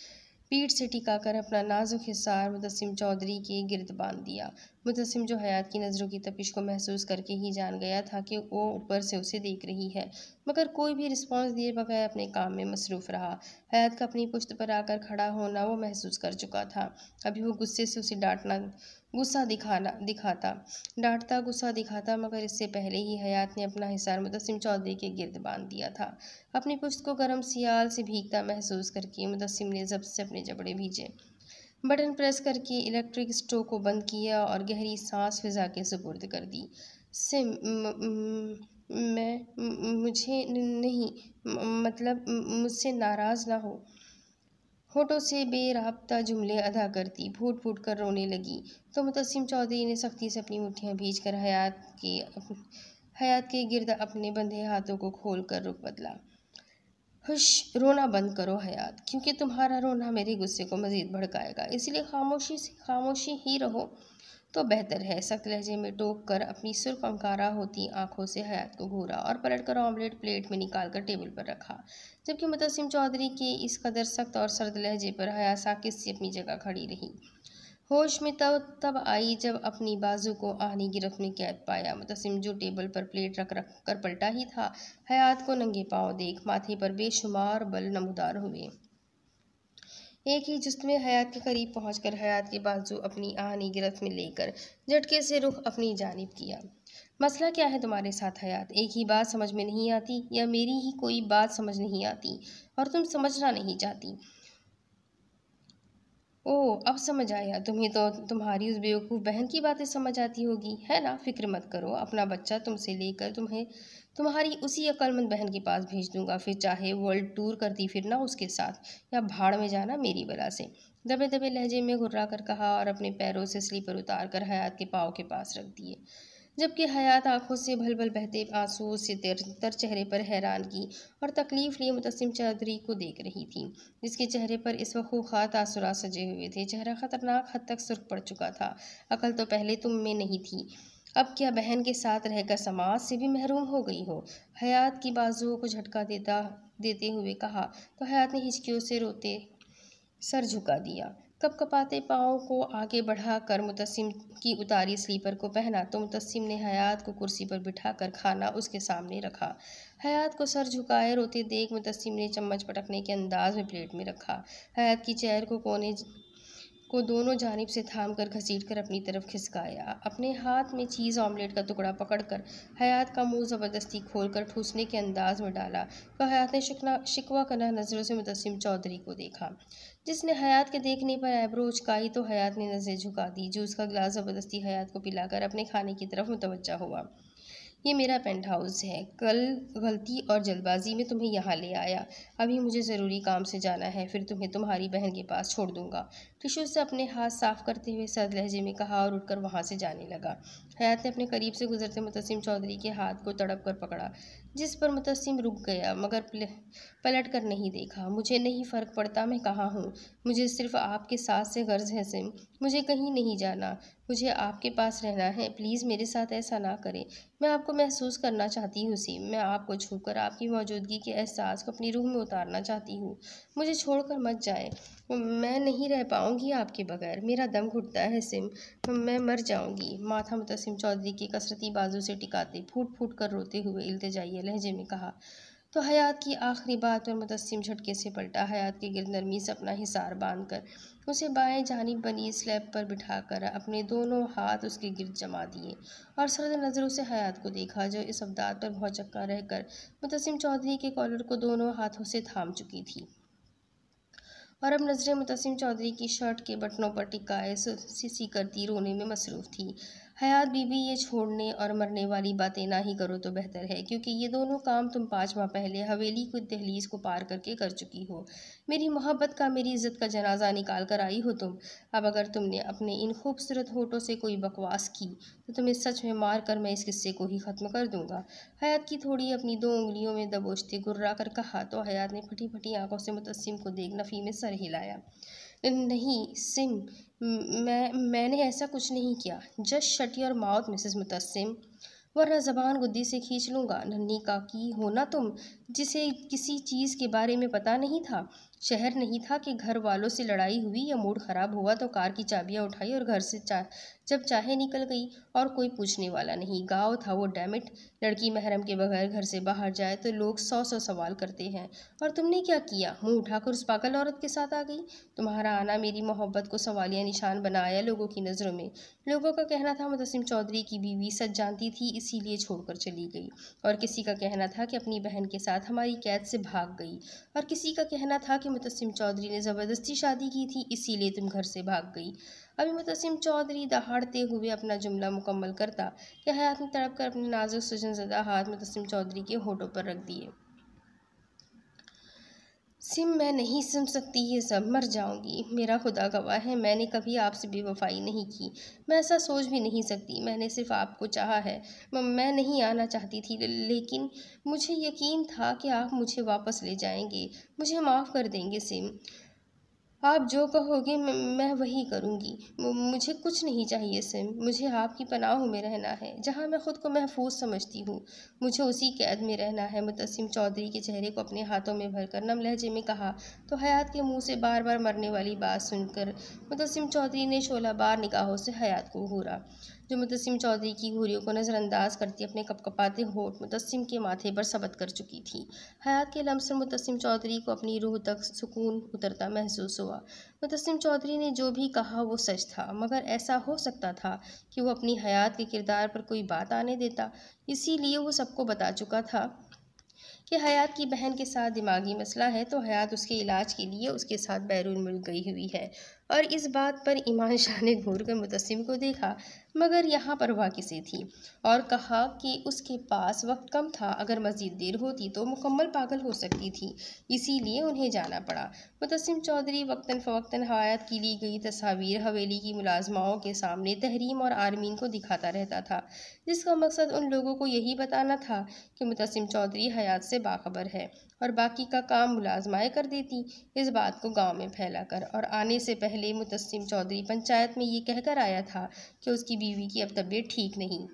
पीठ से टिकाकर अपना नाजुक हिसार मुतसम चौधरी के गिरद बांध दिया मुतसम जो हयात की नज़रों की तपिश को महसूस करके ही जान गया था कि वो ऊपर से उसे देख रही है मगर कोई भी रिस्पॉन्स दिए बगैर अपने काम में मसरूफ़ रहा हयात का अपनी पुश्त पर आकर खड़ा होना वो महसूस कर चुका था अभी वो गुस्से से उसे डांटना गुस्सा दिखाना दिखाता डांटता गुस्सा दिखाता मगर इससे पहले ही हयात ने अपना हिसार मुदसम चौधरी के गिरद बांध दिया था अपनी पुश्त को गर्म सियाल से भीगता महसूस करके मुदसम ने जब से अपने जबड़े भीजे बटन प्रेस करके इलेक्ट्रिक स्टोव को बंद किया और गहरी सांस फिजा के सुपुर्द कर दी सिम मैं मुझे नहीं मतलब मुझसे नाराज़ ना हो होठों से बेराबता जुमले अदा करती फूट फूट कर रोने लगी तो मुतसिम चौधरी ने सख्ती से अपनी मुठियाँ भेज कर हयात के हयात के गिरद अपने बंधे हाथों को खोल कर रुख बदला खुश रोना बंद करो हयात क्योंकि तुम्हारा रोना मेरे गुस्से को मज़ीद भड़काएगा इसलिए खामोशी से खामोशी ही रहो तो बेहतर है सख्त लहजे में टोक कर अपनी सुर्ख अंकारा होती आंखों से हयात को घूरा और पलट कर ऑमलेट प्लेट में निकाल कर टेबल पर रखा जबकि मुतसिम चौधरी के इस कदर सख्त और सर्द लहजे पर हयात साकिस से अपनी जगह खड़ी रही होश में तब तब आई जब अपनी बाजू को आनी गिरफ में कैद पाया मुतसिम जो टेबल पर प्लेट रख रख कर पलटा ही था हयात को नंगे पाँव देख माथे पर बेशुमार बल नमदार हुए एक ही जुस्त में हयात के करीब पहुँच कर हयात के बाजू अपनी आहनी गिरफ्त में लेकर झटके से रुख अपनी जानब किया मसला क्या है तुम्हारे साथ हयात एक ही बात समझ में नहीं आती या मेरी ही कोई बात समझ नहीं आती और तुम समझना नहीं चाहती ओह अब समझ आया तुम्हें तो तुम्हारी उस बेवकूफ़ बहन की बातें समझ आती होगी है ना फिक्र मत करो अपना बच्चा तुमसे लेकर तुम्हें तुम्हारी उसी अक्लमंद बहन के पास भेज दूंगा फिर चाहे वर्ल्ड टूर करती ना उसके साथ या भाड़ में जाना मेरी बला से दबे दबे लहजे में घुर्रा कर कहा और अपने पैरों से स्लीपर उतार कर हयात के पाँव के पास रख दिए जबकि हयात आंखों से भल भल बहते आंसू से तर, तर चेहरे पर हैरान की और तकलीफ लिए मुतसिम चौधरी को देख रही थी जिसके चेहरे पर इस वक्त खूखात आसुरा सजे हुए थे चेहरा खतरनाक हद तक सुर्ख पड़ चुका था अकल तो पहले तुम में नहीं थी अब क्या बहन के साथ रहकर समाज से भी महरूम हो गई हो हयात की बाजुओं को झटका देता देते हुए कहा तो हयात ने हिचकियों से रोते सर झुका दिया कपकपाते पाँव को आगे बढ़ा कर मुतसिम की उतारी स्लीपर को पहना तो मुतसिम ने हयात को कुर्सी पर बिठा कर खाना उसके सामने रखा हयात को सर झुकाए रोते देख मुतसिम ने चम्मच पटकने के अंदाज में प्लेट में रखा हयात की चेयर को कोने को दोनों जानब से थाम कर घसीट कर अपनी तरफ खिसकाया अपने हाथ में चीज़ ऑमलेट का टुकड़ा पकड़कर हयात का मुंह ज़बरदस्ती खोलकर ठूसने के अंदाज में डाला तो हयात ने शिकना शिकवा कना नज़रों से मुतसिम चौधरी को देखा जिसने हयात के देखने पर आइब्रो उचकाई तो हयात ने नज़रें झुका दी जो उसका गिलास ज़बरदस्ती हयात को पिलाकर अपने खाने की तरफ मुतवजा हुआ ये मेरा पेंट हाउस है कल गलती और जल्दबाजी में तुम्हें यहाँ ले आया अभी मुझे ज़रूरी काम से जाना है फिर तुम्हें तुम्हारी बहन के पास छोड़ दूँगा टिशू से अपने हाथ साफ करते हुए सर्द लहजे में कहा और उठकर वहाँ से जाने लगा हयात ने अपने करीब से गुजरते मुतसिम चौधरी के हाथ को तड़प कर पकड़ा जिस पर मुतसिम रुक गया मगर पलट कर नहीं देखा मुझे नहीं फ़र्क पड़ता मैं कहाँ हूँ मुझे सिर्फ आपके साथ से गर्ज है सिम मुझे कहीं नहीं जाना मुझे आपके पास रहना है प्लीज़ मेरे साथ ऐसा ना करें मैं आपको महसूस करना चाहती हूँ सिम मैं आपको छूकर आपकी मौजूदगी के एहसास को अपनी रूह में उतारना चाहती हूँ मुझे छोड़ मत जाए मैं नहीं रह पाऊँ जाऊंगी आपके बगैर मेरा दम घुटता है सिम मैं मर जाऊंगी माथा मुतसिम चौधरी की कसरती बाजू से टिकाते फूट फूट कर रोते हुए इल्तजाइया लहजे में कहा तो हयात की आखिरी बात पर मुतसिम झटके से पलटा हयात के गिर नरमी से अपना हिसार बांध कर उसे बाएं जानब बनी स्लैब पर बिठा कर अपने दोनों हाथ उसके गिरद जमा दिए और सरद नज़रों से हयात को देखा जो इस अवदात पर चक्का रहकर मुतसिम चौधरी के कॉलर को दोनों हाथों से थाम चुकी थी और अब नज़रें मुतसिम चौधरी की शर्ट के बटनों पर टिकाए सी सी करती रोने में मसरूफ़ थी हयात बीबी ये छोड़ने और मरने वाली बातें ना ही करो तो बेहतर है क्योंकि ये दोनों काम तुम पाँच माह पहले हवेली की दहलीज को पार करके कर चुकी हो मेरी मोहब्बत का मेरी इज्जत का जनाजा निकाल कर आई हो तुम अब अगर तुमने अपने इन खूबसूरत होठों से कोई बकवास की तो तुम्हें सच में मार कर मैं इस किस्से को ही ख़त्म कर दूँगा हयात की थोड़ी अपनी दो उंगलियों में दबोचते गुर्रा कर कहा तो हयात ने फटी फटी आँखों से मुतसम को देख नफ़ी में सर हिलाया नहीं सिम मैं मैंने ऐसा कुछ नहीं किया just shut your mouth Mrs Mutasim वरना ज़बान गुद्दी से खींच लूँगा नन्ही काकी हो ना तुम जिसे किसी चीज़ के बारे में पता नहीं था शहर नहीं था कि घर वालों से लड़ाई हुई या मूड ख़राब हुआ तो कार की चाबियां उठाई और घर से चा जब चाहे निकल गई और कोई पूछने वाला नहीं गांव था वो डैमिट लड़की महरम के बगैर घर से बाहर जाए तो लोग सौ सौ सवाल करते हैं और तुमने क्या किया मुँह उठाकर उस पागल औरत के साथ आ गई तुम्हारा आना मेरी मोहब्बत को सवालिया निशान बनाया लोगों की नज़रों में लोगों का कहना था मुतसिम चौधरी की बीवी सच जानती थी इसीलिए छोड़कर चली गई और किसी का कहना था कि अपनी बहन के साथ साथ हमारी कैद से भाग गई और किसी का कहना था कि मुतसिम चौधरी ने ज़बरदस्ती शादी की थी इसीलिए तुम घर से भाग गई अभी मुतसिम चौधरी दहाड़ते हुए अपना जुमला मुकम्मल करता कि हयात ने तड़प कर अपने नाजुक सुजनजदा हाथ मुतसिम चौधरी के होठों पर रख दिए सिम मैं नहीं सुन सकती ये सब मर जाऊंगी मेरा खुदा गवाह है मैंने कभी आपसे बेवफाई नहीं की मैं ऐसा सोच भी नहीं सकती मैंने सिर्फ आपको चाहा है मैं नहीं आना चाहती थी लेकिन मुझे यकीन था कि आप मुझे वापस ले जाएंगे मुझे माफ़ कर देंगे सिम आप जो कहोगे मैं वही करूँगी मुझे कुछ नहीं चाहिए सिम मुझे आपकी पनाह में रहना है जहाँ मैं ख़ुद को महफूज समझती हूँ मुझे उसी कैद में रहना है मुतसिम चौधरी के चेहरे को अपने हाथों में भरकर नम लहजे में कहा तो हयात के मुंह से बार बार मरने वाली बात सुनकर मुतसिम चौधरी ने शोला बार निगाहों से हयात को घूरा जो मुतसम चौधरी की घूरियों को नज़रअंदाज करती अपने कपकपाते होठ मुतसिम के माथे पर सबत कर चुकी थी हयात के लम्स मुतसम चौधरी को अपनी रूह तक सुकून उतरता महसूस हुआ मुतसिम चौधरी ने जो भी कहा वो सच था मगर ऐसा हो सकता था कि वो अपनी हयात के किरदार पर कोई बात आने देता इसीलिए वो सबको बता चुका था कि हयात की बहन के साथ दिमागी मसला है तो हयात उसके इलाज के लिए उसके साथ बैरून मुल्क गई हुई है और इस बात पर ईमान शाह ने घूर कर मुतसिम को देखा मगर यहाँ पर वह किसी थी और कहा कि उसके पास वक्त कम था अगर मज़ीद देर होती तो मुकम्मल पागल हो सकती थी इसीलिए उन्हें जाना पड़ा मुतसिम चौधरी वक्ता फ़वक्ता हवायात की ली गई तस्वीर हवेली की मुलाजमाओं के सामने तहरीम और आर्मीन को दिखाता रहता था जिसका मकसद उन लोगों को यही बताना था कि मुतसिम चौधरी हयात से बाखबर है और बाकी का काम मुलाजमाएँ कर देती इस बात को गांव में फैलाकर और आने से पहले मुतसिम चौधरी पंचायत में ये कहकर आया था कि उसकी बीवी की अब तबीयत ठीक नहीं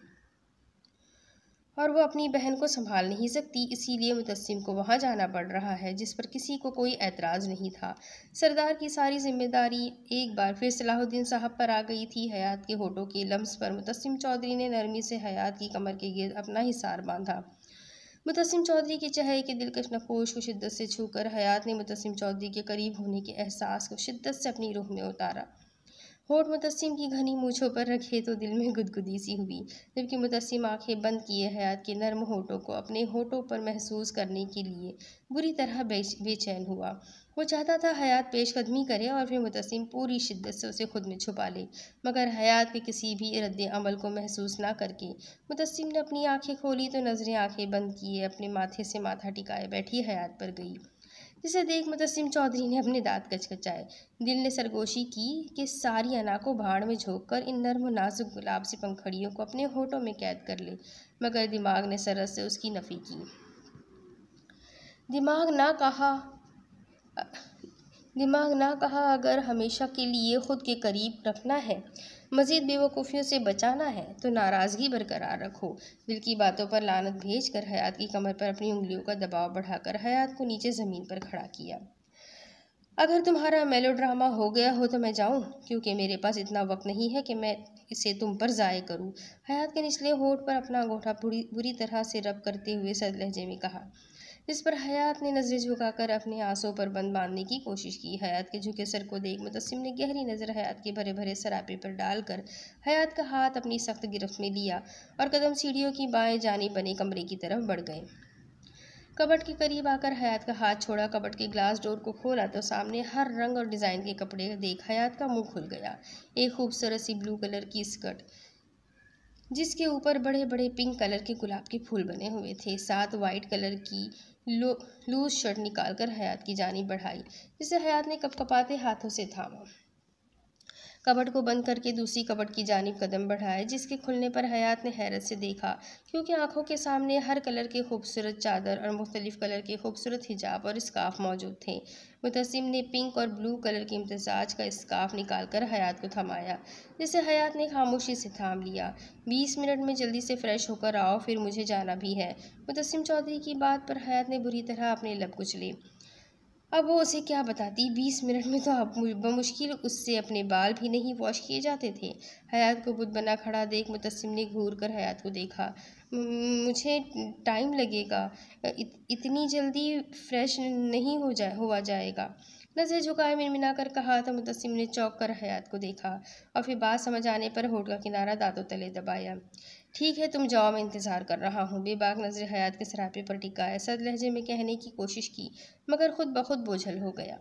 और वो अपनी बहन को संभाल नहीं सकती इसीलिए मुतस्म को वहाँ जाना पड़ रहा है जिस पर किसी को कोई एतराज़ नहीं था सरदार की सारी जिम्मेदारी एक बार फिर सलाहुद्दीन साहब पर आ गई थी हयात के होठों के लम्स पर मुतस्म चौधरी ने नरमी से हयात की कमर के गिर अपना हिसार बांधा मुतसम चौधरी के चेहरे के दिलकश नकोश को शिद्दत से छूकर हयात ने मुतसम चौधरी के करीब होने के एहसास को शिद्दत से अपनी रूह में उतारा होठ मुतस्म की घनी मूछों पर रखे तो दिल में गुदगुदी सी हुई जबकि मुतसम आंखें बंद किए हयात के नर्म होठों को अपने होठों पर महसूस करने के लिए बुरी तरह बेचैन हुआ वो चाहता था हयात पेशकदमी करे और फिर मुतस्म पूरी शिद्दत से उसे खुद में छुपा ले मगर हयात के किसी भी रद्द अमल को महसूस ना करके मुतस्म ने अपनी आँखें खोली तो नज़रें आँखें बंद किए अपने माथे से माथा टिकाए बैठी हयात पर गई जिसे देख मुतसिम मतलब चौधरी ने अपने दांत कचकचाए दिल ने सरगोशी की कि सारी अना को भाड़ में झोंक कर इन नर्म नाजुक गुलाब सी पंखड़ियों को अपने होठों में कैद कर ले मगर दिमाग ने सरस से उसकी नफ़ी की दिमाग ना कहा दिमाग ना कहा अगर हमेशा के लिए ख़ुद के करीब रखना है मज़ीद बेवकूफ़ियों से बचाना है तो नाराज़गी बरकरार रखो दिल की बातों पर लानत भेज कर हयात की कमर पर अपनी उंगलियों का दबाव बढ़ाकर हयात को नीचे ज़मीन पर खड़ा किया अगर तुम्हारा मेलोड्रामा हो गया हो तो मैं जाऊँ क्योंकि मेरे पास इतना वक्त नहीं है कि मैं इसे तुम पर ज़ाय करूँ हयात के निचले होठ पर अपना अंगूठा बुरी तरह से रब करते हुए सद लहजे में कहा जिस पर हयात ने नजरें झुकाकर अपने आंसू पर बंद बांधने की कोशिश की हयात के झुके सर को देख मुतसिम ने गहरी नज़र हयात के भरे भरे सरापे पर डालकर हयात का हाथ अपनी सख्त गिरफ्त में लिया और कदम सीढ़ियों की बाएं जाने बने कमरे की तरफ बढ़ गए कबट के करीब आकर हयात का हाथ छोड़ा कबट के ग्लास डोर को खोला तो सामने हर रंग और डिज़ाइन के कपड़े देख हयात का मुंह खुल गया एक खूबसूरत सी ब्लू कलर की स्कर्ट जिसके ऊपर बड़े बड़े पिंक कलर के गुलाब के फूल बने हुए थे साथ वाइट कलर की लूज शर्ट निकालकर हयात की जानी बढ़ाई जिसे हयात ने कपकपाते हाथों से थामा कबड़ को बंद करके दूसरी कबड़ की जानब कदम बढ़ाए जिसके खुलने पर हयात ने हैरत से देखा क्योंकि आंखों के सामने हर कलर के खूबसूरत चादर और मुख्तलिफ़ कलर के खूबसूरत हिजाब और स्काफ मौजूद थे मुतसिम ने पिंक और ब्लू कलर के इम्तजाज का स्काफ निकाल कर हयात को थमाया जिसे हयात ने खामोशी से थाम लिया बीस मिनट में जल्दी से फ़्रेश होकर आओ फिर मुझे जाना भी है मुतसिम चौधरी की बात पर हयात ने बुरी तरह अपने लब कुचले अब वो उसे क्या बताती बीस मिनट में तो आप बमुश्किल उससे अपने बाल भी नहीं वॉश किए जाते थे हयात को बुद बना खड़ा देख मुतसम ने घूर कर हयात को देखा मुझे टाइम लगेगा इत, इतनी जल्दी फ्रेश नहीं हो जाए हुआ जाएगा नजर झुकाए मिनमिना कर कहा तो मुतसम ने चौंक कर हयात को देखा और फिर बात समझ आने पर होट का किनारा दांतों तले दबाया ठीक है तुम जाओ मैं इंतज़ार कर रहा हूँ बेबाक नजर हयात के सरापे पर टिका सद लहजे में कहने की कोशिश की मगर ख़ुद बखुद बोझल हो गया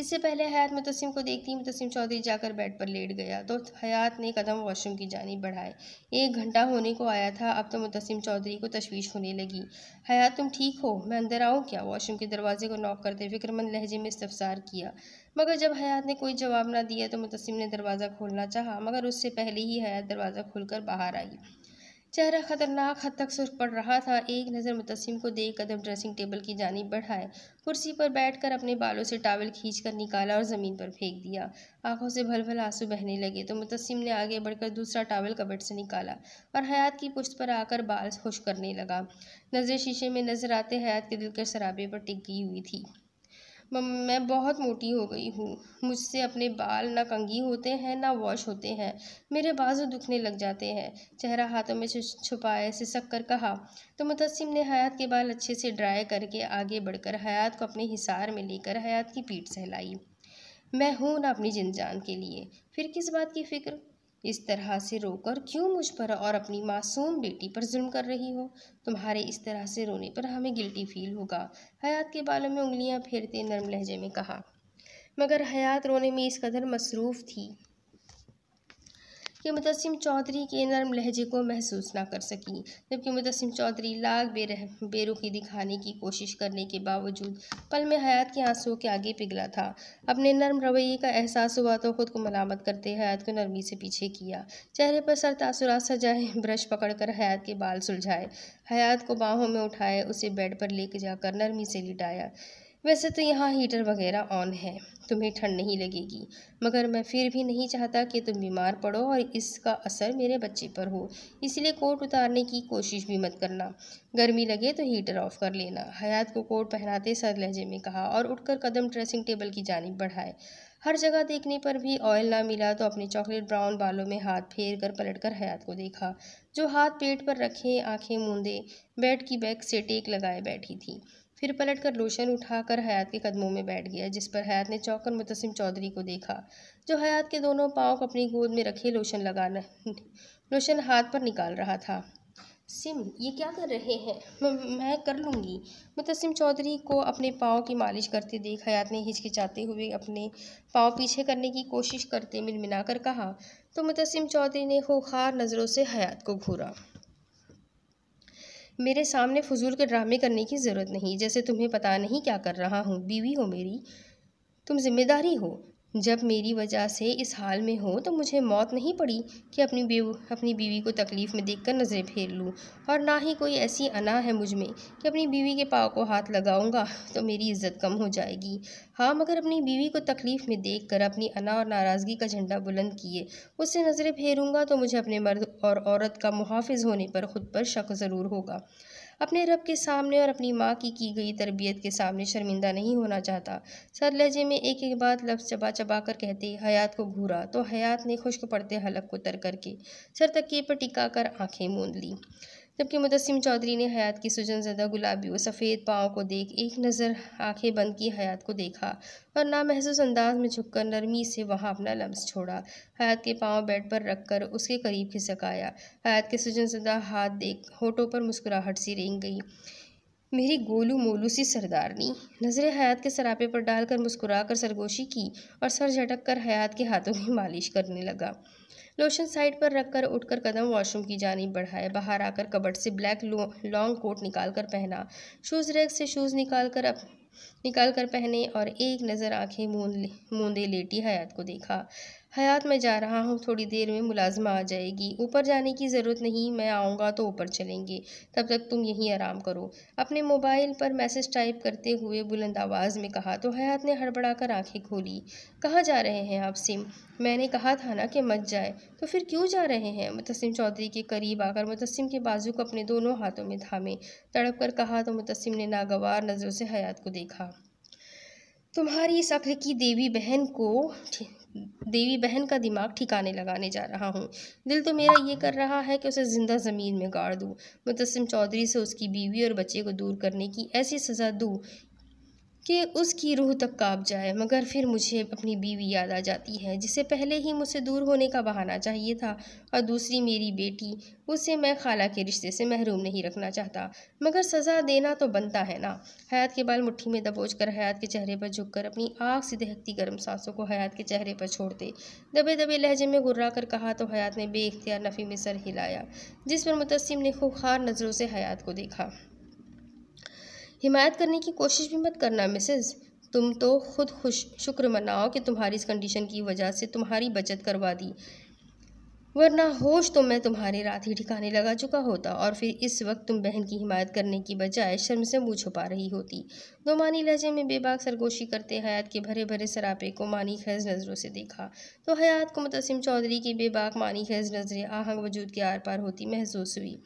इससे पहले हयात मुतसिम को देखती ही मुतसिम चौधरी जाकर बेड पर लेट गया तो हयात ने कदम वॉशरूम की जानी बढ़ाए एक घंटा होने को आया था अब तो मुतसिम चौधरी को तशवीश होने लगी हयात तुम ठीक हो मैं अंदर आऊँ क्या वॉशरूम के दरवाजे को नॉक करते फिक्रमंद लहजे में इस्तफसार किया मगर जब हयात ने कोई जवाब ना दिया तो मुतसिम ने दरवाज़ा खोलना चाहा मगर उससे पहले ही हयात दरवाज़ा खुलकर बाहर आई चेहरा खतरनाक हद तक सुर्ख पड़ रहा था एक नज़र मुतसिम को देख कदम ड्रेसिंग टेबल की जानी बढ़ाए कुर्सी पर बैठकर अपने बालों से टावल खींचकर निकाला और ज़मीन पर फेंक दिया आंखों से भल भल आंसू बहने लगे तो मुतसिम ने आगे बढ़कर दूसरा टावल कबट से निकाला और हयात की पुश्त पर आकर बाल खुश करने लगा नज़र शीशे में नज़र आते हयात के दिल के शराबे पर टिकी हुई थी मैं बहुत मोटी हो गई हूँ मुझसे अपने बाल ना कंगी होते हैं ना वॉश होते हैं मेरे बाजू दुखने लग जाते हैं चेहरा हाथों में छुपाए सिसक कर कहा तो मुतसिम ने हयात के बाल अच्छे से ड्राई करके आगे बढ़कर हयात को अपने हिसार में लेकर हयात की पीठ सहलाई मैं हूँ ना अपनी जिन जान के लिए फिर किस बात की फ़िक्र इस तरह से रोकर क्यों मुझ पर और अपनी मासूम बेटी पर जुल्म कर रही हो तुम्हारे इस तरह से रोने पर हमें गिल्टी फील होगा हयात के बालों में उंगलियां फेरते नरम लहजे में कहा मगर हयात रोने में इस कदर मसरूफ़ थी कि मुतसम चौधरी के नरम लहजे को महसूस ना कर सकी जबकि मुदसम चौधरी लाल बेरह बेरुखी दिखाने की कोशिश करने के बावजूद पल में हयात के आंसुओं के आगे पिघला था अपने नरम रवैये का एहसास हुआ तो खुद को मलामत करते हयात को नरमी से पीछे किया चेहरे पर सर तासुरा सजाए ब्रश पकड़कर हयात के बाल सुलझाए हयात को बाहों में उठाए उसे बेड पर लेके जाकर नरमी से लिटाया वैसे तो यहाँ हीटर वगैरह ऑन है तुम्हें ठंड नहीं लगेगी मगर मैं फिर भी नहीं चाहता कि तुम बीमार पड़ो और इसका असर मेरे बच्चे पर हो इसलिए कोट उतारने की कोशिश भी मत करना गर्मी लगे तो हीटर ऑफ़ कर लेना हयात को कोट पहनाते सर लहजे में कहा और उठकर कदम ड्रेसिंग टेबल की जानब बढ़ाए हर जगह देखने पर भी ऑयल ना मिला तो अपने चॉकलेट ब्राउन बालों में हाथ फेर कर पलट कर हयात को देखा जो हाथ पेट पर रखे आंखें मूंदे बेड की बैग से टेक लगाए बैठी थी फिर पलट कर लोशन उठाकर हयात के कदमों में बैठ गया जिस पर हयात ने चौंक कर मुतसिम चौधरी को देखा जो हयात के दोनों पाँव को अपनी गोद में रखे लोशन लगाना लोशन हाथ पर निकाल रहा था सिम ये क्या कर रहे हैं मैं कर लूँगी मुतसिम चौधरी को अपने पाँव की मालिश करते देख हयात ने हिचकिचाते हुए अपने पाँव पीछे करने की कोशिश करते मिलमिलाकर कहा तो मुतसिम चौधरी ने खूखार नज़रों से हयात को घूरा मेरे सामने फजूल के ड्रामे करने की ज़रूरत नहीं जैसे तुम्हें पता नहीं क्या कर रहा हूँ बीवी हो मेरी तुम जिम्मेदारी हो जब मेरी वजह से इस हाल में हो तो मुझे मौत नहीं पड़ी कि अपनी बीव अपनी बीवी को तकलीफ़ में देखकर नज़रें फेर लूँ और ना ही कोई ऐसी अना है मुझ में कि अपनी बीवी के पाँव को हाथ लगाऊंगा तो मेरी इज्जत कम हो जाएगी हाँ मगर अपनी बीवी को तकलीफ़ में देख कर अपनी अना और नाराज़गी का झंडा बुलंद किए उससे नज़रें फेरूँगा तो मुझे अपने मर्द और औरत का मुहाफ़ होने पर ख़ुद पर शक ज़रूर होगा अपने रब के सामने और अपनी माँ की की गई तरबियत के सामने शर्मिंदा नहीं होना चाहता सर लहजे में एक एक बात लफ्ज़ चबा चबा कर कहते हयात को घूरा तो हयात ने खुश्क पड़ते हलक को तर करके सर तकिए पर टिका कर आँखें मूंद ली जबकि मुदसिम चौधरी ने हयात की सुजन ज़दा गुलाबी और सफ़ेद पाँव को देख एक नज़र आंखें बंद की हयात को देखा और नामहसूस अंदाज में झुककर नरमी से वहाँ अपना लम्स छोड़ा हयात के पाँव बेड पर रखकर उसके करीब खिसक आया हयात के ज़दा हाथ देख होठों पर मुस्कुराहट सी रेंग गई मेरी गोलू मोलू सी सरदारनी नज़रें हयात के सरापे पर डालकर मुस्कुरा कर सरगोशी की और सर झटक कर हयात के हाथों की मालिश करने लगा लोशन साइड पर रखकर उठकर कदम वॉशरूम की जानी बढ़ाए बाहर आकर कबट से ब्लैक लॉन्ग कोट निकालकर पहना शूज़ रैक से शूज़ निकालकर अप निकाल कर पहने और एक नज़र आंखें मूंद मूंदे लेटी हयात को देखा हयात मैं जा रहा हूँ थोड़ी देर में मुलाजमा आ जाएगी ऊपर जाने की ज़रूरत नहीं मैं आऊँगा तो ऊपर चलेंगे तब तक तुम यहीं आराम करो अपने मोबाइल पर मैसेज टाइप करते हुए बुलंद आवाज़ में कहा तो हयात ने हड़बड़ा कर आँखें खोली कहाँ जा रहे हैं आप सिम मैंने कहा था ना कि मत जाए तो फिर क्यों जा रहे हैं मुतसिम चौधरी के करीब आकर मुतसिम के बाजू को अपने दोनों हाथों में थामे तड़प कर कहा तो मुतसिम ने नागवार नज़रों से हयात को देखा तुम्हारी इस अक्ल की देवी बहन को देवी बहन का दिमाग ठिकाने लगाने जा रहा हूँ दिल तो मेरा ये कर रहा है कि उसे ज़िंदा ज़मीन में गाड़ दूँ मुतसम चौधरी से उसकी बीवी और बच्चे को दूर करने की ऐसी सज़ा दूँ कि उसकी रूह तक काँप जाए मगर फिर मुझे अपनी बीवी याद आ जाती है जिसे पहले ही मुझसे दूर होने का बहाना चाहिए था और दूसरी मेरी बेटी उसे मैं खाला के रिश्ते से महरूम नहीं रखना चाहता मगर सज़ा देना तो बनता है ना हयात के बाल मुट्ठी में दबोच कर हयात के चेहरे पर झुक कर अपनी आग से दहकती गर्म सांसों को हयात के चेहरे पर छोड़ते दबे दबे लहजे में गुर्रा कर कहा तो हयात ने बेख्तियार नफ़ी में सर हिलाया जिस पर मुतसिम ने खुखार नज़रों से हयात को देखा हिमायत करने की कोशिश भी मत करना मिसेस तुम तो खुद खुश शुक्र मनाओ कि तुम्हारी इस कंडीशन की वजह से तुम्हारी बचत करवा दी वरना होश तो मैं तुम्हारे रात ही ठिकाने लगा चुका होता और फिर इस वक्त तुम बहन की हिमायत करने की बजाय शर्म से मुँह छुपा रही होती दो मानी लहजे में बेबाक सरगोशी करते हयात के भरे भरे सरापे को मानी खैज नज़रों से देखा तो हयात को मुतसिम चौधरी की बेबाक मानी खैज नज़रें आहंग वजूद के आर पार होती महसूस हुई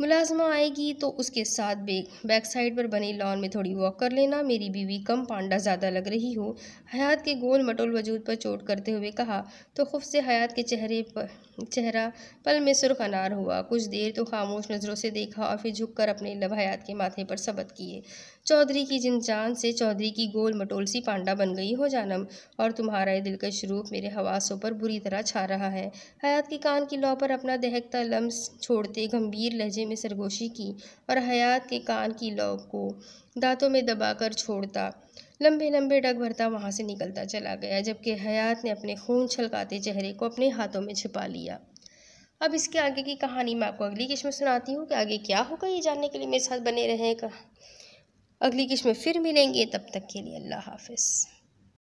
मुलाजमा आएगी तो उसके साथ बैग बैक साइड पर बने लॉन में थोड़ी वॉक कर लेना मेरी बीवी कम पांडा ज़्यादा लग रही हो हयात के गोल मटोल वजूद पर चोट करते हुए कहा तो खुफ से हयात के चेहरे पर चेहरा पल में सुर्ख अनार हुआ कुछ देर तो खामोश नज़रों से देखा और फिर झुककर अपने लभायात के माथे पर सबक किए चौधरी की जिन जान से चौधरी की गोल मटोल सी पांडा बन गई हो जानम और तुम्हारा ये दिलकश रूप मेरे हवासों पर बुरी तरह छा रहा है हयात के कान की लौ पर अपना दहकता लम्स छोड़ते गंभीर लहजे में सरगोशी की और हयात के कान की लौ को दांतों में दबाकर छोड़ता लंबे लंबे डग भरता वहाँ से निकलता चला गया जबकि हयात ने अपने खून छलकाते चेहरे को अपने हाथों में छिपा लिया अब इसके आगे की कहानी मैं आपको अगली किस्म सुनाती हूँ कि आगे क्या होगा ये जानने के लिए मेरे साथ बने रहेगा अगली किस्म फिर मिलेंगे तब तक के लिए अल्लाह हाफिज़